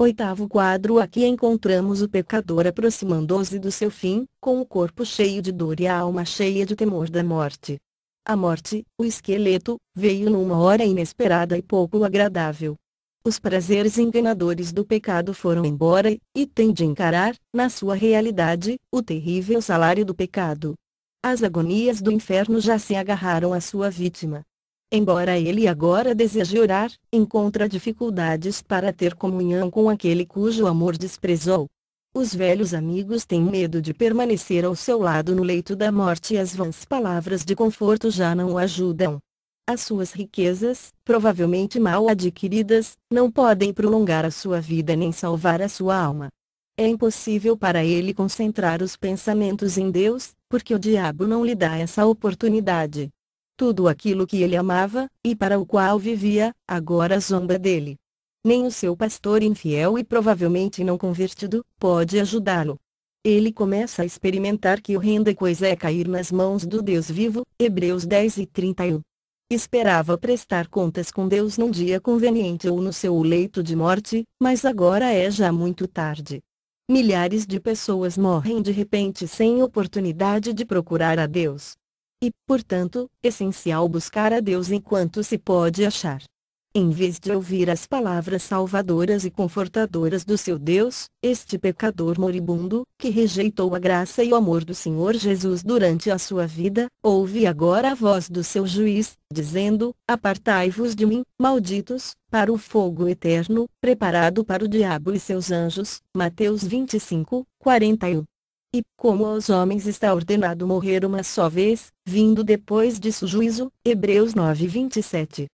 Oitavo quadro Aqui encontramos o pecador aproximando-se do seu fim, com o corpo cheio de dor e a alma cheia de temor da morte. A morte, o esqueleto, veio numa hora inesperada e pouco agradável. Os prazeres enganadores do pecado foram embora, e tem de encarar, na sua realidade, o terrível salário do pecado. As agonias do inferno já se agarraram à sua vítima. Embora ele agora deseje orar, encontra dificuldades para ter comunhão com aquele cujo amor desprezou. Os velhos amigos têm medo de permanecer ao seu lado no leito da morte e as vãs palavras de conforto já não o ajudam. As suas riquezas, provavelmente mal adquiridas, não podem prolongar a sua vida nem salvar a sua alma. É impossível para ele concentrar os pensamentos em Deus, porque o diabo não lhe dá essa oportunidade tudo aquilo que ele amava, e para o qual vivia, agora zomba dele. Nem o seu pastor infiel e provavelmente não convertido, pode ajudá-lo. Ele começa a experimentar que horrenda coisa é cair nas mãos do Deus vivo, Hebreus 10 e 31. Esperava prestar contas com Deus num dia conveniente ou no seu leito de morte, mas agora é já muito tarde. Milhares de pessoas morrem de repente sem oportunidade de procurar a Deus. E, portanto, essencial buscar a Deus enquanto se pode achar. Em vez de ouvir as palavras salvadoras e confortadoras do seu Deus, este pecador moribundo, que rejeitou a graça e o amor do Senhor Jesus durante a sua vida, ouve agora a voz do seu juiz, dizendo, Apartai-vos de mim, malditos, para o fogo eterno, preparado para o diabo e seus anjos. Mateus 25, 41 e, como aos homens está ordenado morrer uma só vez, vindo depois disso juízo, Hebreus 9:27.